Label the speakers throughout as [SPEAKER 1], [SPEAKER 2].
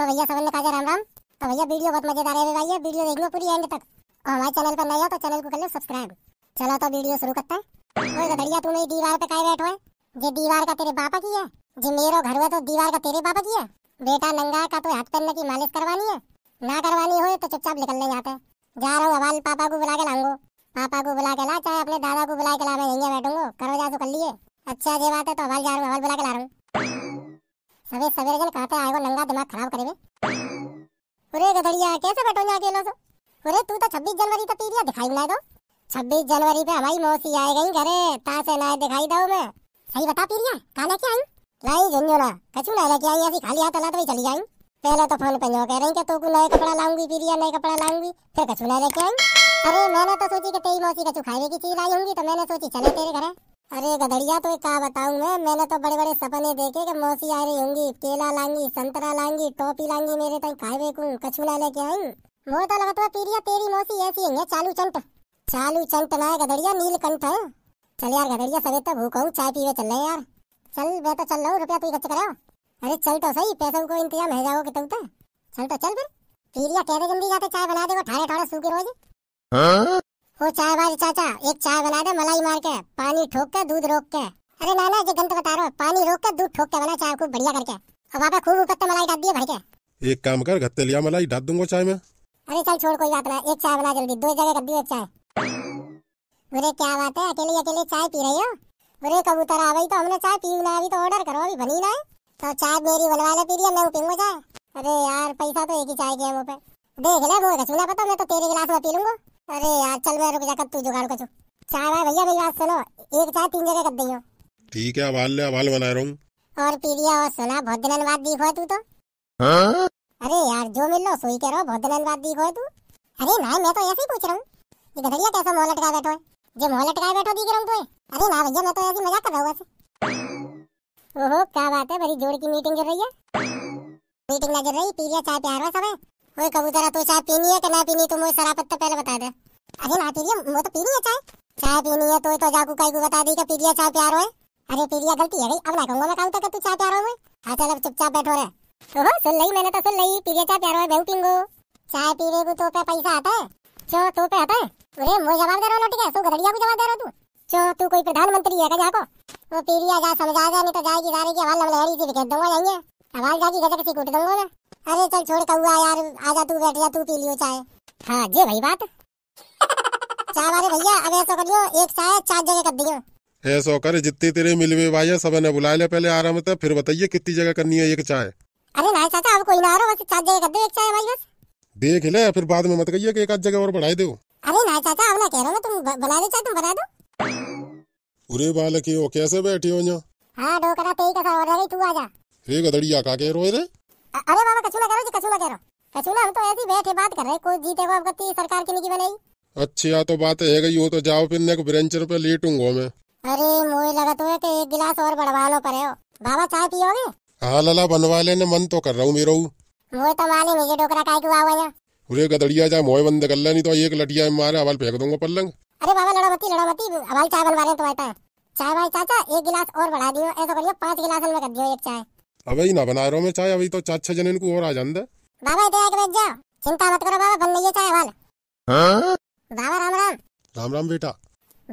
[SPEAKER 1] तो भैया सब ने कहा राम राम तो भैया वीडियो बहुत मजेदार है भाई वीडियो देखना पूरी एंड तक और हमारे चैनल पर नए हो तो चैनल को कर लो सब्सक्राइब चलो तो वीडियो शुरू करते हैं ओए गधड़िया तो तू मेरी दीवार पे काहे बैठो है ये दीवार का तेरे बापा की है जे मेरे घर हुआ तो दीवार का तेरे बापा की है बेटा नंगा का तो हाथ पैरने की मालिश करवानी है ना करवानी हो तो चुपचाप निकल नहीं जाते जा रहा हूँ हमारे पापा को बुला के लाऊंगो पापा को बुला के ला चाहे अपने दादा को बुला के ला मैं यहीं बैठूंगा करो जा तो कर लिए अच्छा ये बात है तो हमारे जा रहा हूँ बुला के ला रहा हूँ सवेरे सवेरे जन कहते वो नंगा दिमाग खराब करेबे अरे गधड़िया कैसे बटोनिया अकेलो सो अरे तू तो 26 जनवरी तक पीरिया दिखाई ना दो 26 जनवरी पे हमारी मौसी आए गई घरे तासे से ना दिखाई दो मैं सही बता पीरिया का लेके आई लाई झुंझो ना कछु ना लेके आई ऐसी खाली हाथ ला तो चली जाई पहले तो फोन पे नो कह रही कि तू को नए कपड़ा लाऊंगी पीरिया नए कपड़ा लाऊंगी फिर कछु ना लेके आई अरे मैंने तो सोची कि तेरी मौसी कछु खाने की चीज लाई होंगी तो मैंने सोची चले तेरे घरे अरे गधड़िया तो एक कहा बताऊ मैं मैंने तो बड़े बड़े सपने देखे कि मौसी आ रही होंगी केला लांगी संतरा लांगी टोपी लांगी मेरे तक खाए कछुला लेके आई वो तो लगता है पीरिया तेरी मौसी ऐसी है चालू चंट चालू चंट ना है गधड़िया कंठ है चल यार गधड़िया सवेत तो भूखा हूँ चाय पीवे चल रहे यार चल मैं तो चल रहा हूँ रुपया तू खर्च करो अरे चल तो सही पैसों को इंतजाम है जाओ कि तुम तो चल तो चल फिर पीरिया कहते जल्दी जाते चाय बना देगा ठाड़े ठाड़े सूखे रोज़ हाँ? ओ चाय वाले चाचा एक चाय बना दे मलाई मार के पानी ठोक के दूध रोक के अरे नाना ये गंत तो बता रहा हूँ पानी रोक के दूध ठोक के बना चाय खूब बढ़िया करके अब वहाँ खूब ऊपर मलाई डाल दिए भर के
[SPEAKER 2] एक काम कर घत्ते लिया मलाई डाल दूंगा चाय में
[SPEAKER 1] अरे चल छोड़ कोई बात ना एक चाय बना जल्दी दो जगह कर दी एक चाय बोले क्या बात है अकेले अकेले चाय पी रही हो बोले कबूतर आ गई तो हमने चाय पी ना अभी तो ऑर्डर करो अभी बनी ना तो चाय मेरी बनवा ले पी लिया मैं पीऊंगा चाय अरे यार पैसा तो एक ही चाय के वो पे देख ले वो रसूला पता मैं तो तेरे गिलास में पी लूंगा अरे यार चल मैं रुक जाकर तू जुगाड़ कर चाय भाई भैया मेरी बात सुनो एक चाय तीन जगह कर दियो
[SPEAKER 2] ठीक है अवाल ले अवाल बना रहा
[SPEAKER 1] हूँ और पी लिया और सुना बहुत दिन बाद दिखो तू तो हाँ? अरे यार जो मिल लो सोई कह रहा बहुत दिन बाद दिखो तू अरे ना मैं तो ऐसे ही पूछ रहा हूँ ये गधरिया कैसा मोह लटका बैठो है जो मोह लटका बैठो दिख रहा हूँ तुम्हें अरे ना भैया मैं तो ऐसे मजाक कर रहा हूँ वैसे ओहो क्या बात है बड़ी जोड़ की मीटिंग कर रही है मीटिंग ना कर रही पी लिया चाय प्यार हुआ सब ओए कबूतरा तू चाय पीनी है कि ना पीनी तुम मुझे सरापत पहले बता दे चाय पी रही है वो तो पी पीनी है चाय चाय पीनी है तो तो जाकू काई को बता दी कि पी लिया चाय प्यार हो अरे पी लिया गलती है अब ना कहूंगा मैं कहूँ तक तू चाय प्यार हो हां चल अब चुपचाप बैठो रे ओहो सुन ली मैंने तो सुन ली पी लिया चाय प्यार हो बहू पींगो चाय पीने को तो पे पैसा आता है चो तो पे आता है अरे मुझे जवाब दे रहा ठीक है सो गधड़िया को जवाब दे रहा तू चो तू कोई प्रधानमंत्री है का जाको वो पीरिया जा समझा दे नहीं तो जाएगी गाड़ी की आवाज लहरी सी बिखेर दूंगा जाएंगे आवाज जाएगी गजर से कूट दूंगा मैं अरे चल छोड़ कौआ यार आजा तू बैठ जा तू पी लियो चाय हां जी भाई बात
[SPEAKER 2] ऐसा कर जितनी तेरे मिल में भाई सब ने बुला लिया पहले आराम से फिर बताइए कितनी जगह करनी है एक चाय
[SPEAKER 1] अरे भाई चाचा अब कोई ना आ रहा बस चार जगह कर दो एक चाय भाई बस
[SPEAKER 2] देख ले फिर बाद में मत कहिए कि एक आध जगह और बढ़ाई दो
[SPEAKER 1] अरे ना चाचा अब ना कह रहा मैं तुम बुला दे चाय तुम बना दो
[SPEAKER 2] पूरे बाल की हो कैसे बैठी हो यहाँ
[SPEAKER 1] हाँ करा तेरी कसा और रही तू आजा
[SPEAKER 2] रे गदड़िया का कह रो रे
[SPEAKER 1] अरे बाबा कछुला कह रहा जी कछुला कह रहा कछुला हम तो ऐसे बैठे बात कर रहे कोई जीते को अब सरकार की नहीं बनाई
[SPEAKER 2] अच्छी तो बात है गई हो तो जाओ फिर नेक ब्रेंचर पे लेटूंगा मैं
[SPEAKER 1] अरे मुझे लगा तो एक गिलास और बढ़वा लो परे हो बाबा चाय पियोगे
[SPEAKER 2] हाँ लला बनवा लेने मन तो कर रहा हूँ मेरा
[SPEAKER 1] मुझे तो मानी मुझे डोकरा काय कुआ हुआ
[SPEAKER 2] पूरे गदड़िया जा मोए बंद कर ले नहीं तो एक लटिया मारे हवाल फेंक दूंगा पलंग
[SPEAKER 1] अरे बाबा लड़ा मती लड़ा मती हवाल चाय बनवा रहे तुम्हारे पास चाय भाई चाचा एक गिलास और बढ़ा दियो ऐसा करियो पांच गिलास में कर दियो एक चाय
[SPEAKER 2] अबे ना बना रहा हूँ मैं चाय अभी तो चाचा जन इनको और आ जान
[SPEAKER 1] बाबा इधर आके बैठ जाओ चिंता मत करो बाबा बन लीजिए है चाय हवाल हाँ? बाबा राम राम राम राम बेटा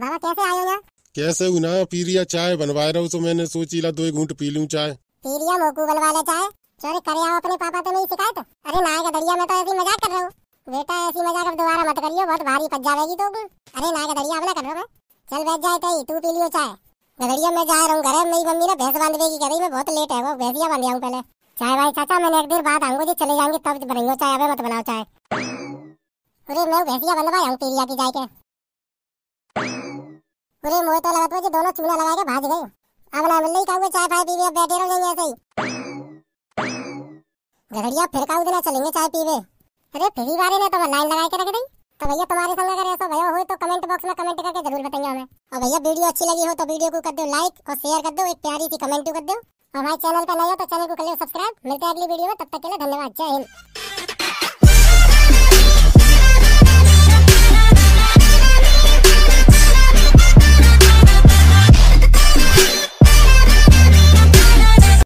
[SPEAKER 1] बाबा कैसे आयो हो
[SPEAKER 2] कैसे हूँ ना पीरिया चाय बनवा रहा हूँ तो मैंने सोची ला दो एक घूट पी लूँ चाय
[SPEAKER 1] पीरिया मोकू बनवा ले चाय चोरी करे आओ अपने पापा तो नहीं शिकायत अरे का दरिया में तो ऐसी मजाक कर रहा हूँ बेटा ऐसी मजाक अब दोबारा मत करियो बहुत भारी पच जाएगी तो अरे का दरिया अपना कर रहा हूँ चल बैठ जाए तई तू पी लियो चाय गदड़िया मैं जा रहा हूँ घर मेरी मम्मी ने भैंस बांध देगी कह मैं बहुत लेट है वो भैंसिया बांध आऊँ पहले चाय भाई चाचा मैंने एक देर बाद आऊंगा जी चले जाएंगे तब बनेंगे चाय अभी मत बनाओ चाय अरे मैं भैंसिया बंधवा आऊं पीरिया की जाके अरे मोए तो लगा तो जे दोनों चूना लगा के भाग गए अब ना मिलने का चाय पाए पीवे बैठे रहो जाएंगे ऐसे ही घड़िया फिर का देना चलेंगे चाय पीवे अरे फिर ही बारे ने तो लाइन लगा के रख दी तो भैया तुम्हारे संग अगर ऐसा भैया हो तो कमेंट बॉक्स में कमेंट करके जरूर बताइए हमें और भैया वीडियो अच्छी लगी हो तो वीडियो को कर दो लाइक और शेयर कर दो एक प्यारी सी कमेंट कर दो और हमारे चैनल पर नए हो तो चैनल को कर लो सब्सक्राइब मिलते हैं अगली वीडियो में तब तक के लिए
[SPEAKER 2] धन्यवाद जय हिंद